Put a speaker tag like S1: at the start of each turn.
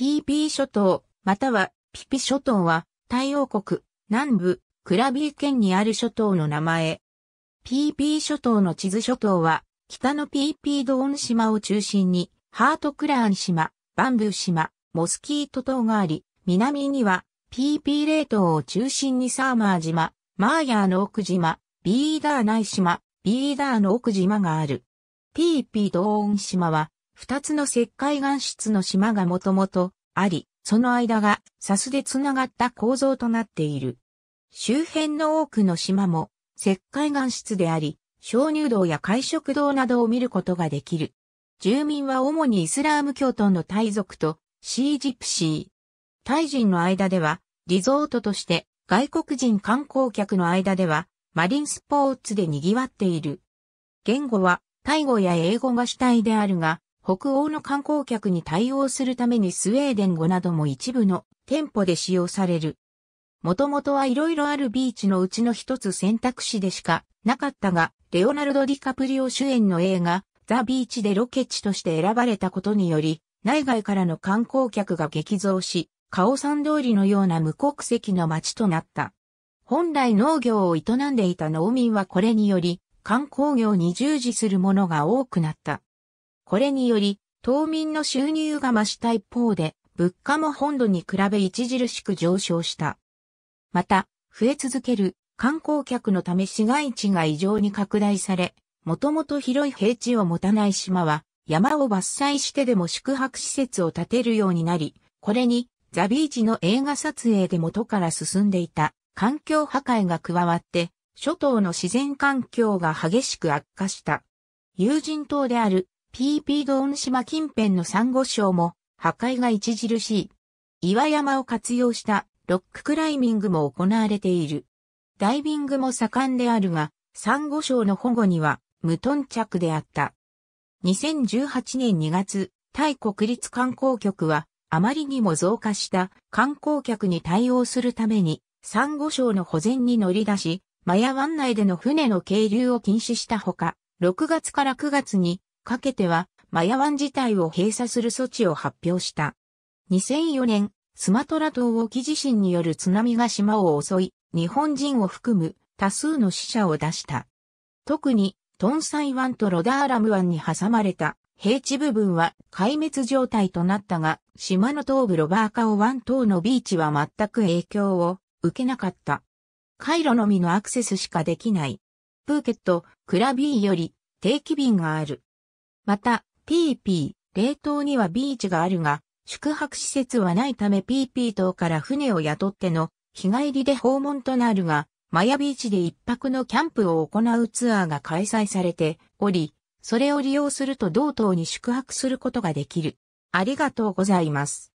S1: ピーピー諸島、またはピピ諸島は、太王国、南部、クラビー県にある諸島の名前。ピーピー諸島の地図諸島は、北のピーピードーン島を中心に、ハートクラーン島、バンブー島、モスキート島があり、南には、ピーピーレ島を中心にサーマー島、マーヤーの奥島、ビーダー内島、ビーダーの奥島がある。ピーピードーン島は、二つの石灰岩質の島がもともとあり、その間がサスで繋がった構造となっている。周辺の多くの島も石灰岩質であり、鍾乳洞や海食洞などを見ることができる。住民は主にイスラーム教徒のタイ族とシージプシー。タイ人の間ではリゾートとして外国人観光客の間ではマリンスポーツで賑わっている。言語はタイ語や英語が主体であるが、北欧の観光客に対応するためにスウェーデン語なども一部の店舗で使用される。もともとはいろいろあるビーチのうちの一つ選択肢でしかなかったが、レオナルド・ディカプリオ主演の映画、ザ・ビーチでロケ地として選ばれたことにより、内外からの観光客が激増し、カオサン通りのような無国籍の街となった。本来農業を営んでいた農民はこれにより、観光業に従事するものが多くなった。これにより、島民の収入が増した一方で、物価も本土に比べ著しく上昇した。また、増え続ける観光客のため市街地が異常に拡大され、もともと広い平地を持たない島は、山を伐採してでも宿泊施設を建てるようになり、これにザビーチの映画撮影で元から進んでいた環境破壊が加わって、諸島の自然環境が激しく悪化した。友人島である PP ドーン島近辺の珊瑚礁も破壊が著しい。岩山を活用したロッククライミングも行われている。ダイビングも盛んであるが、珊瑚礁の保護には無頓着であった。2018年2月、タイ国立観光局は、あまりにも増加した観光客に対応するために、珊瑚礁の保全に乗り出し、マヤ湾内での船の係留を禁止したほか、6月から9月にかけては、マヤ湾自体を閉鎖する措置を発表した。2004年、スマトラ島沖地震による津波が島を襲い、日本人を含む多数の死者を出した。特に、トンサイ湾とロダーラム湾に挟まれた平地部分は壊滅状態となったが、島の東部ロバーカオ湾等のビーチは全く影響を受けなかった。回路のみのアクセスしかできない。プーケット、クラビーより定期便がある。また、PP、冷凍にはビーチがあるが、宿泊施設はないため PP 島から船を雇っての日帰りで訪問となるが、マヤビーチで一泊のキャンプを行うツアーが開催されており、それを利用すると同島に宿泊することができる。ありがとうございます。